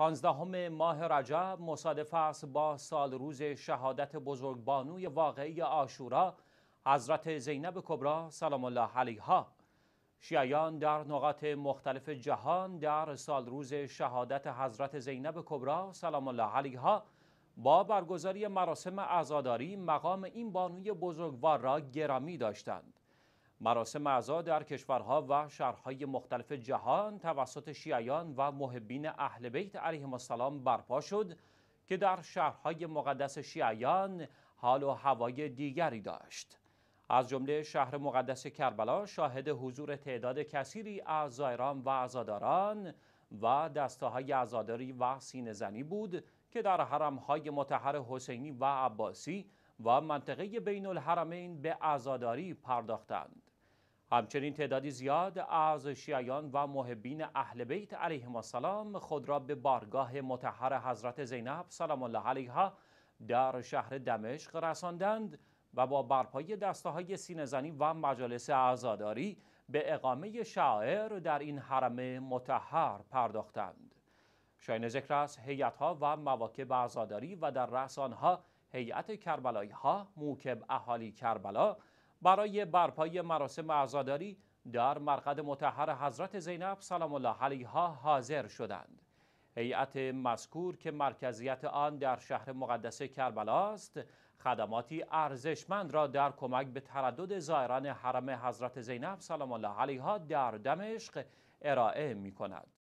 پانزدهم ماه رجب مصادف است با سال روز شهادت بزرگبانوی واقعی آشورا حضرت زینب کبرا سلام الله علیها شیعیان در نقاط مختلف جهان در سال روز شهادت حضرت زینب کبرا سلام الله علیها با برگزاری مراسم عزاداری مقام این بانوی بزرگوار را گرامی داشتند مراسم اعضا در کشورها و شهرهای مختلف جهان توسط شیعیان و محبین اهل بیت علیهم السلام برپا شد که در شهرهای مقدس شیعیان حال و هوای دیگری داشت از جمله شهر مقدس کربلا شاهد حضور تعداد کثیری از زایران و عزاداران و دسته های عزاداری و سینهزنی بود که در حرمهای متحر حسینی و عباسی و منطقه بین الحرمین به عزاداری پرداختند. همچنین تعدادی زیاد از شیعیان و محبین اهل بیت علیهم السلام خود را به بارگاه متحر حضرت زینب سلام الله علیها در شهر دمشق رساندند و با برپایی دسته های سینزنی و مجالس اعزاداری به اقامه شاعر در این حرم متحر پرداختند. شاین ذکر است هیئت ها و مواکب اعزاداری و در رسان آنها هیئت کربلایی ها موکب اهالی کربلا برای برپایی مراسم عزاداری در مرقد متحر حضرت زینب سلام الله علیها حاضر شدند. هیئت مذکور که مرکزیت آن در شهر مقدس کربلا است خدماتی ارزشمند را در کمک به تردد زائران حرم حضرت زینب سلام الله علیها در دمشق ارائه می کند.